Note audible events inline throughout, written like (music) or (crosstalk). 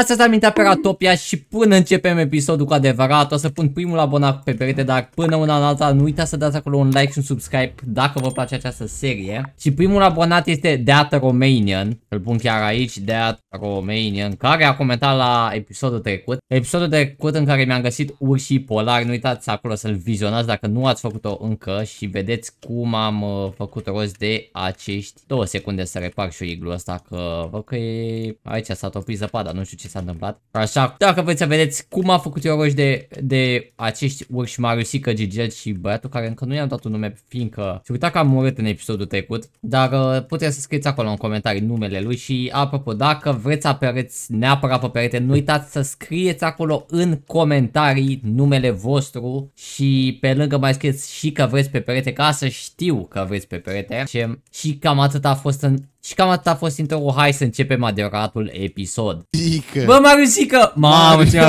Astăzi am intrat pe Ratopia și până începem episodul cu adevărat, o să pun primul abonat pe perete, dar până una în alta nu uitați să dați acolo un like și un subscribe dacă vă place această serie. Și primul abonat este Deat Romanian, îl pun chiar aici, Deat Romanian, care a comentat la episodul trecut. Episodul trecut în care mi-am găsit urșii polari, nu uitați acolo să-l vizionați dacă nu ați făcut-o încă și vedeți cum am uh, făcut rost de acești două secunde să repar și o iglu asta, că vă că e... aici s-a topit zăpada, nu știu ce ce s-a întâmplat. Așa, dacă vreți să vedeți cum a făcut eu de, de acești urși că Gigel și băiatul care încă nu i-am dat un nume, fiindcă se uita că am murit în episodul trecut, dar uh, puteți să scrieți acolo în comentarii numele lui și apropo, dacă vreți să apăreți neapărat pe perete, nu uitați să scrieți acolo în comentarii numele vostru și pe lângă mai scrieți și că vreți pe perete ca să știu că vreți pe perete și, și cam atât a fost în și cam atât a fost intro hai să începem adevăratul episod. Zică. Bă, Mariusică! Mamă, ce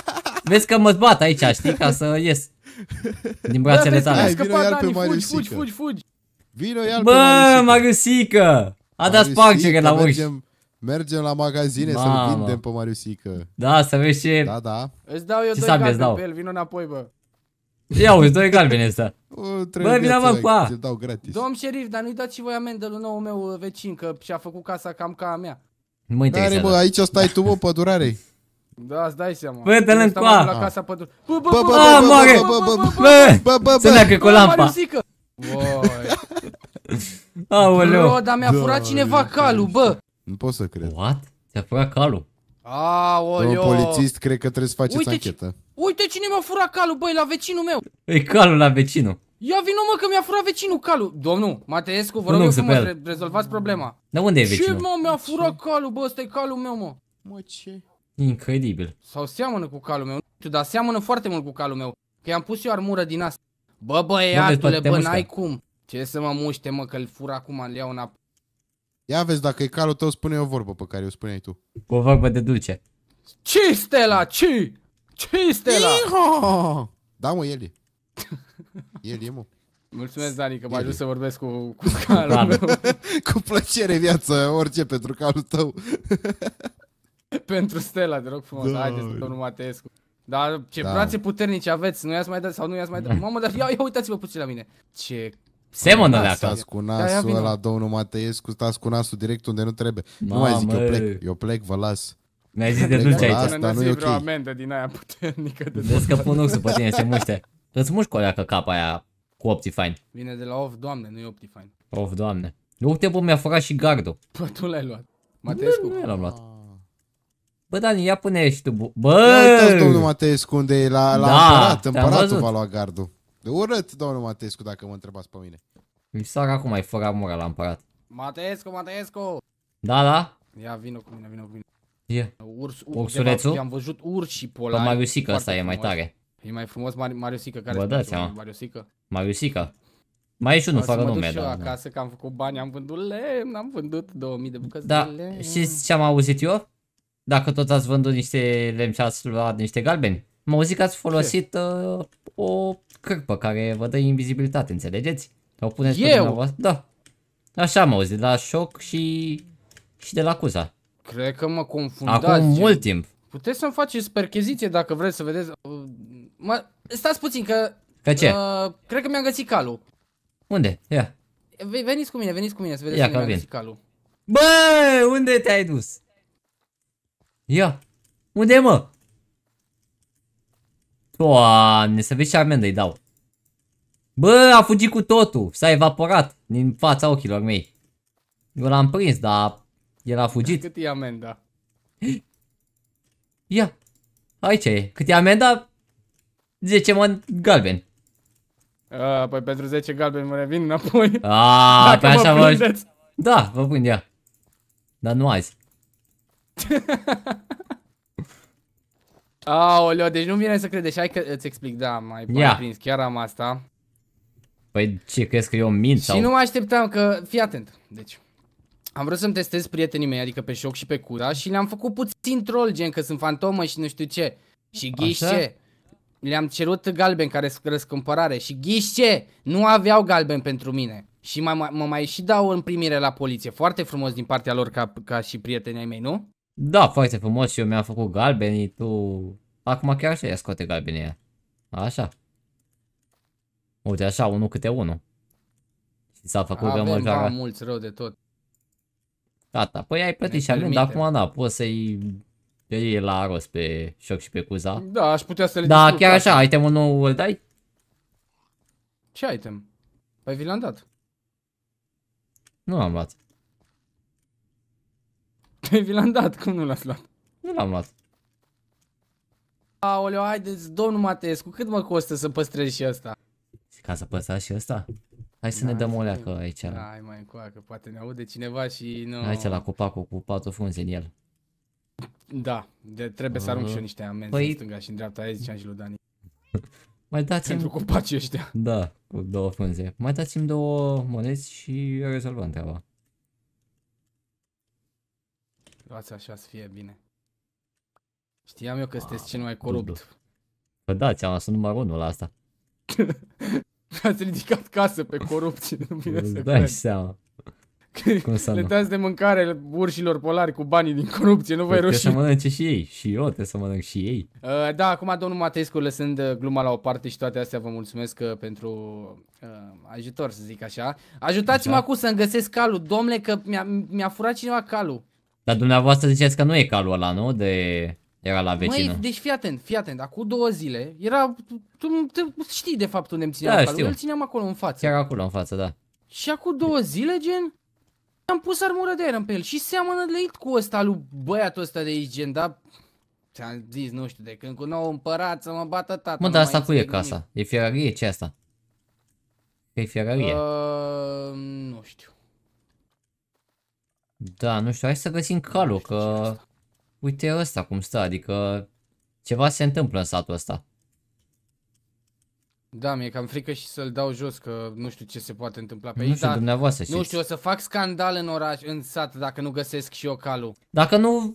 (laughs) Vezi că mă bat aici, știi, ca să ies din brațele tale. Hai, vino iar pe Mariusică. Fugi, fugi, fugi. Vino iar Bă, pe Marius Mariusică! A dat spargere la uși. Mergem la magazine să-l vindem pe Mariusică. Da, să vezi ce... Da, da. Îți dau eu ce doi galbeni pe el, vino înapoi, bă. Ia uite, doi galbeni ăsta. Bă, vina mă cu a. dau gratis. Domn șerif, dar nu-i dați și voi amendă lui nou meu vecin, că și-a făcut casa cam ca a mea. Nu mă interesează. bă, aici stai tu, bă, pădurarei. Da, îți dai seama. Bă, te l cu a. Bă, bă, bă, Bă, bă, bă, bă, bă, bă, bă, bă, bă, bă, bă, bă, bă, bă, bă, bă, bă, mi-a furat cineva bă, bă. Nu bă, să bă, bă, bă, bă, bă, calul? Aoleo. Domnul polițist, cred că trebuie să faceți uite anchetă. Ci, uite cine mi-a furat calul, băi, la vecinul meu. E calul la vecinul. Ia vină mă că mi-a furat vecinul calul. Domnul, Mateescu, vă rog eu frumos, re rezolvați problema. Dar unde e vecinul? Ce mă, mi-a furat calul, bă, ăsta e calul meu, mă. Mă, ce? Incredibil. Sau seamănă cu calul meu, nu dar seamănă foarte mult cu calul meu. Că i-am pus eu armură din asta. Bă, băiatule, bă, bă n-ai cum. Ce să mă muște, mă, că-l fur acum, îl iau înapoi. Ia vezi, dacă e calul tău, spune o vorbă pe care o spuneai tu. O vorbă de dulce. Ce Stella? Ce? Ce Stella? Iho! Da, mă, el e. (laughs) El e, mă. Mulțumesc, Dani, că m a ajuns să vorbesc cu, cu calul meu. (laughs) cu plăcere viață, orice pentru calul tău. (laughs) pentru Stella, te rog frumos, da, haideți, domnul Mateescu. Dar ce da. brațe puternice aveți, nu i-ați mai dat sau nu i-ați mai dat. Da. Mamă, dar ia, ia uitați-vă puțin la mine. Ce Seamănă de acasă. cu da, nasul ăla, la domnul Mateescu, stați cu nasul direct unde nu trebuie. Mamă, nu mai zic, eu plec, eu plec, vă las. Mi-ai zis de duci aici. Asta nu e ok. vreo amendă din aia puternică. De Vezi că pun oxul pe tine, se muște. Îți muști coleacă capa aia cu Optifine. Vine de la Of, doamne, nu e Optifine. Of, doamne. Nu uite, bă, mi-a furat și gardul. Bă, tu l-ai luat. Mateescu. Nu, nu l-am luat. Ah. Bă, Dani, ia pune și tu. Bă! Uitați, domnul Mateescu, unde e la, la da, aparat, împăratul va lua gardul. Urât, domnul Mateescu, dacă mă întrebați pe mine. Mi cum acum, ai fără mura la împărat. Mateescu, Mateescu! Da, da? Ia, vină cu mine, vină cu mine. Ia. Urs, Ursulețul? Am văzut urși polari. Pe Mariusica asta e mai tare. E mai frumos Mari Mariusica care Bă, da seama. Mariusica. Mariusica. Mai e și unul, fără nume, da, da. acasă că am făcut bani, am vândut lemn, am vândut 2000 de bucăți da. de lemn. Știți ce am auzit eu? Dacă tot ați vândut niște lemn și ați luat niște galbeni, Mă zis că ați folosit uh, o cârpă care vă dă invizibilitate, înțelegeți? O puneți Eu? pe dumneavoastră. Da. Așa am auzit, de la șoc și, și de la cuza. Cred că mă confundați. Acum mult timp. Puteți să-mi faceți percheziție dacă vreți să vedeți. Mă... Stați puțin că... Că ce? Uh, cred că mi-am găsit calul. Unde? Ia. Veniți cu mine, veniți cu mine să vedeți Ia, că mi-am găsit calul. Bă, unde te-ai dus? Ia, unde mă? Doamne, să vezi ce amendă îi dau. Bă, a fugit cu totul. S-a evaporat din fața ochilor mei. Eu l-am prins, dar el a fugit. Cât e amenda? Ia. Aici e. Cât e amenda? 10 mă galben. A, păi pentru 10 galben mă revin înapoi. Aaa, (laughs) pe așa vă... Da, vă pun ea. Dar nu azi. (laughs) Aoleo, deci nu-mi vine să crede și hai că îți explic, da, mai yeah. prins, chiar am asta. Păi ce, crezi că eu mint și sau? Și nu mă așteptam că, fii atent, deci. Am vrut să-mi testez prietenii mei, adică pe șoc și pe cura și le-am făcut puțin troll, gen că sunt fantomă și nu știu ce. Și ghiși Le-am cerut galben care răscumpărare și ghiși Nu aveau galben pentru mine. Și mă mai, mai, mai și dau în primire la poliție, foarte frumos din partea lor ca, ca și prietenii mei, nu? Da, foarte frumos și eu mi-am făcut galbenii, tu... Acum chiar așa ia scoate galbenii aia. Așa. Uite, așa, unul câte unul. Și s-a făcut Avem, rămâljaga. Da, mulți rău de tot. Gata, păi ai plătit și alin, dar acum da, poți să-i iei la rost pe șoc și pe cuza. Da, aș putea să le Da, chiar așa, așa, itemul nou îl dai? Ce item? Păi vi l-am dat. Nu l-am luat. (laughs) Păi vi l-am dat, cum nu l-ați luat? Nu l-am luat. Aoleu, haideți, domnul Matescu, cât mă costă să păstrez și asta? Ca să păstrezi și asta? Hai să da, ne dăm o leacă aici. Hai mai încoacă, poate ne aude cineva și nu... Aici la copacul cu patru funzi în el. Da, de, trebuie să arunc și eu niște amenzi păi... în stânga și în dreapta, aia ziceam și lui Dani. mai dați-mi... Pentru copacii ăștia. Da, cu două funze. Mai dați-mi două monezi și rezolvăm treaba luați așa să fie bine. Știam eu că sunteți cel mai corupt. Bă, da, ți-am lăsat numărul unul la asta. (laughs) Ați ridicat casă pe corupție, nu vine (laughs) să dai seama. le dați de mâncare urșilor polari cu banii din corupție, nu vă păi Trebuie să mănânce și ei, și eu trebuie să mănânc și ei. Uh, da, acum domnul Mateescu, lăsând uh, gluma la o parte și toate astea, vă mulțumesc uh, pentru uh, ajutor, să zic așa. Ajutați-mă da. acum să-mi găsesc calul, domnule, că mi-a, mi-a furat cineva calul. Dar dumneavoastră ziceți că nu e calul ăla, nu? De... Era la vecină. Măi, deci fii atent, fii atent, acum două zile era, tu, tu știi de fapt unde îmi țineam da, calul, știu. îl țineam acolo în față. Chiar acolo în față, da. Și acum două zile, gen, am pus armură de în pe el și seamănă leit cu ăsta lui băiatul ăsta de aici, gen, da? Ți-am zis, nu știu, de când cu nou împărat să mă bată tata. Mă, dar asta cu e casa? E fierarie? Ce asta? Că e fierarie? Uh, nu știu. Da, nu știu, hai să găsim calul, că... Uite ăsta cum stă, adică... Ceva se întâmplă în satul ăsta. Da, mi-e cam frică și să-l dau jos, că nu știu ce se poate întâmpla pe nu aici, știu, dar dumneavoastră știți. Nu știu, o să fac scandal în oraș, în sat, dacă nu găsesc și eu calul. Dacă nu,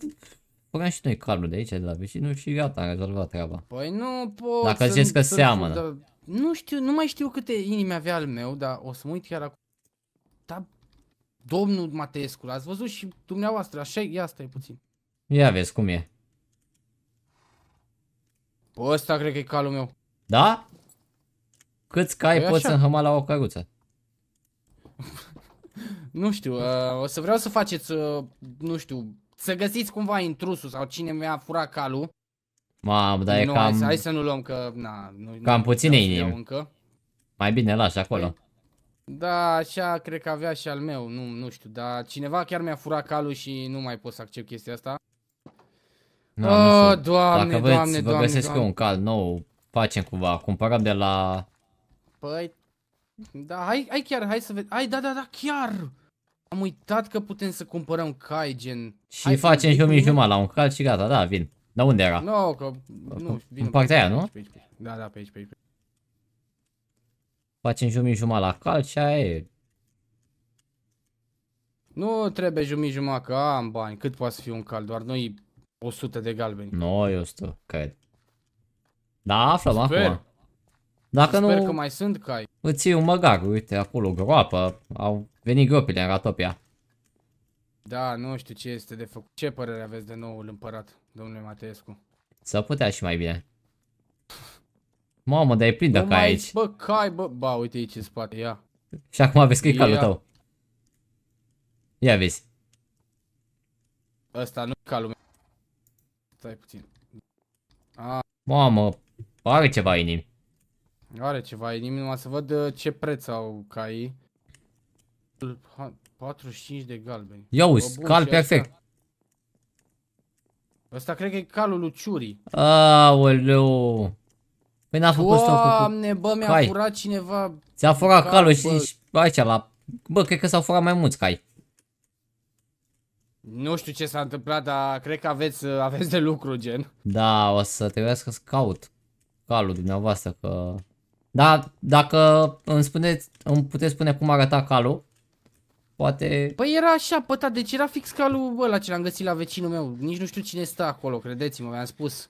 băgăm și noi calul de aici, de la vecinul și gata, am rezolvat treaba. Păi nu pot Dacă zici că seamănă. Nu știu, nu mai știu câte inimi avea al meu, dar o să mă uit chiar acum. Domnul Mateescu, l-ați văzut și dumneavoastră, așa Ia stai puțin. Ia vezi cum e. Bă, ăsta cred că e calul meu. Da? Câți cai păi poți să înhăma la o căruță? (laughs) nu știu, uh, o să vreau să faceți, uh, nu știu, să găsiți cumva intrusul sau cine mi-a furat calul. Mamă, dar e nu, cam... Hai să, hai să nu luăm că, na... Nu, cam puține inimi. Mai bine lași acolo. Păi, da, așa cred că avea și al meu, nu, nu știu, dar cineva chiar mi-a furat calul și nu mai pot să accept chestia asta. Nu, oh, ah, nu doamne, Dacă vreți, doamne, vă doamne, găsesc doamne. un cal nou, facem cumva, cumpărăm de la... Păi, da, hai, hai chiar, hai să vedem, hai, da, da, da, chiar! Am uitat că putem să cumpărăm cai, gen... Și hai facem jumii jumătate la un cal și gata, da, vin. Dar unde era? No, că, nu, că... în partea aia, nu? Pe aici, pe aici. Da, da, pe aici, pe aici. Pe aici. Facem jumii jumătate la cal și aia e. Nu trebuie jumii jumătate că am bani. Cât poate să fie un cal? Doar noi 100 de galbeni. Noi 100, cred. Da, aflăm Sper. acum. Dacă Sper nu, că mai sunt cai. Îți iei un măgar, uite, acolo groapă. Au venit gropile în Ratopia. Da, nu știu ce este de făcut. Ce părere aveți de noul împărat, domnule Mateescu? Să putea și mai bine. Mamă, dar e plin de cai aici. Bă, cai, bă, ba, uite aici în spate, ia. Și acum vezi că e calul tău. Ia vezi. Ăsta nu e calul meu. Stai puțin. Mamă, are ceva inimi. Are ceva inimi, numai să văd uh, ce preț au caii. 45 de galbeni. Ia uzi, cal perfect. Asta... cred că e calul lui Ciuri. Aoleu. Păi n-a făcut stoful cu... Doamne, bă, mi-a cai. furat cineva... Ți-a furat și calul bă. aici la... Bă, cred că s-au furat mai mulți cai. Nu știu ce s-a întâmplat, dar cred că aveți, (laughs) aveți de lucru, gen. Da, o să trebuie să caut calul dumneavoastră, că... Da, dacă îmi, spuneți, îmi puteți spune cum arăta calul, poate... Păi era așa, păta, deci era fix calul ăla ce l-am găsit la vecinul meu. Nici nu știu cine stă acolo, credeți-mă, mi-am spus.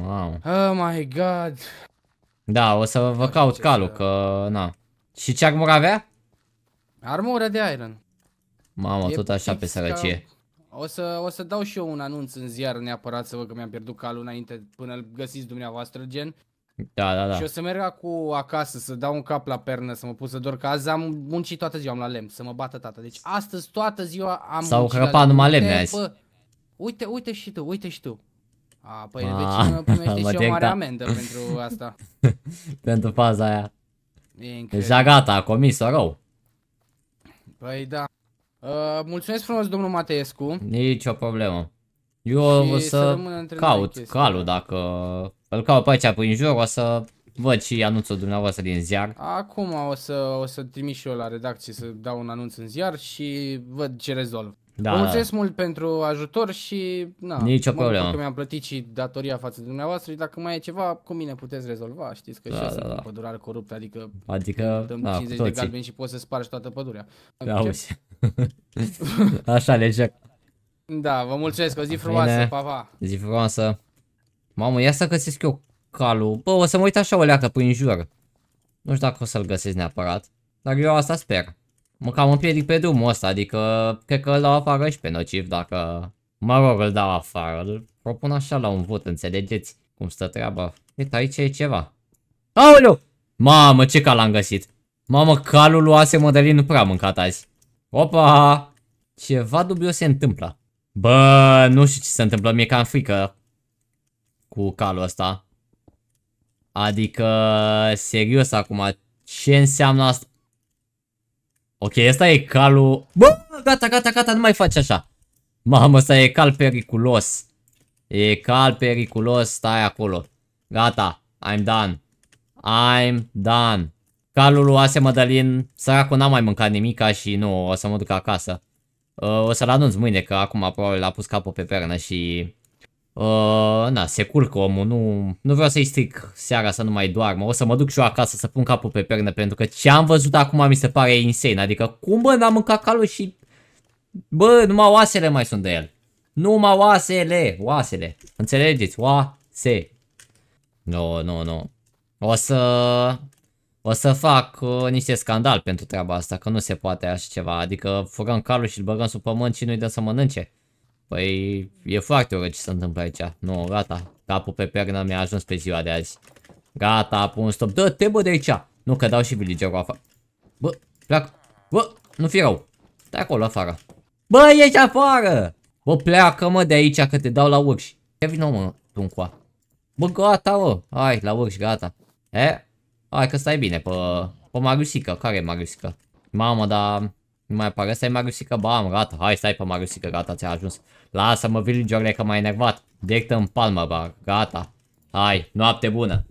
Wow. Oh my god. Da, o să vă caut calul, că na. Și ce armură avea? Armură de iron. Mamă, e tot așa pe sărăcie. O să, o să dau și eu un anunț în ziar neapărat să văd că mi-am pierdut calul înainte până îl găsiți dumneavoastră, gen. Da, da, da. Și o să merg cu acasă să dau un cap la pernă, să mă pun să dorm că azi am muncit toată ziua, am la lemn, să mă bată tata. Deci astăzi toată ziua am S-au crăpat numai lemne azi. Bă, uite, uite și tu, uite și tu. A, păi A, ah. vecinul primește (laughs) și o mare amendă pentru asta. (laughs) pentru faza aia. E Deja deci, da, gata, a comis-o rău. Păi da. Uh, mulțumesc frumos, domnul Mateescu. Nici o problemă. Eu și o să, să caut calul dacă îl caut pe aici prin jur, o să văd și anunțul dumneavoastră din ziar. Acum o să, o să trimis și eu la redacție să dau un anunț în ziar și văd ce rezolv. Da, Vă mulțumesc da. mult pentru ajutor și na, nici o problemă. că mi-am plătit și datoria față de dumneavoastră și dacă mai e ceva, cu mine puteți rezolva. Știți că da, și da, sunt da. pădurar corupt, adică, adică dăm da, 50 de galbeni și poți să spargi toată pădurea. Da, auzi. (laughs) Așa, joc. Da, vă mulțumesc, o zi frumoasă, Bine. pa, pa. Zi frumoasă. Mamă, ia să găsesc eu calul. Bă, o să mă uit așa o leacă prin jur. Nu știu dacă o să-l găsesc neapărat, dar eu asta sper mă cam împiedic pe drumul ăsta, adică cred că îl dau afară și pe nociv dacă... Mă rog, îl dau afară, îl propun așa la un vot, înțelegeți cum stă treaba. Uite, aici e ceva. Aoleu! Mamă, ce cal am găsit! Mamă, calul lui Ase Mădălin nu prea a mâncat azi. Opa! Ceva dubios se întâmplă. Bă, nu știu ce se întâmplă, mi-e cam frică cu calul ăsta. Adică, serios acum, ce înseamnă asta? Ok, asta e calul... Bă, gata, gata, gata, nu mai faci așa. Mamă, asta e cal periculos. E cal periculos, stai acolo. Gata, I'm done. I'm done. Calul lui Ase Mădălin, săracul n-a mai mâncat nimica și nu, o să mă duc acasă. Uh, o să-l anunț mâine, că acum probabil a pus capul pe pernă și Uh, na, se curcă omul, nu, nu vreau să-i stric seara să nu mai doarmă, o să mă duc și eu acasă să pun capul pe pernă pentru că ce am văzut acum mi se pare insane, adică cum bă n-am mâncat calul și bă numai oasele mai sunt de el, numai oasele, oasele, înțelegeți, oase, nu, no, nu, no, nu, no. o să, o să fac uh, niște scandal pentru treaba asta, că nu se poate așa ceva, adică furăm calul și îl băgăm sub pământ și nu-i dăm să mănânce. Păi, e foarte urât ce se întâmplă aici. Nu, gata. Capul pe pernă mi-a ajuns pe ziua de azi. Gata, pun stop. Dă-te, bă, de aici. Nu, că dau și villagerul afară. Bă, pleacă. Bă, nu fi rău. Stai acolo, afară. Bă, ești afară! Bă, pleacă, mă, de aici, că te dau la urși. Ia vină, mă, tuncoa. Bă, gata, mă. Hai, la urși, gata. E? Hai, că stai bine, pe, pe Mariusica. Care e Mariusica? Mamă, dar... Nu mai apare. Stai ba, am gata. Hai, stai pe Marusica, gata, ți-a ajuns. Lasă-mă, Villager, că m-ai enervat. Direct în palmă, ba gata. Hai, noapte bună.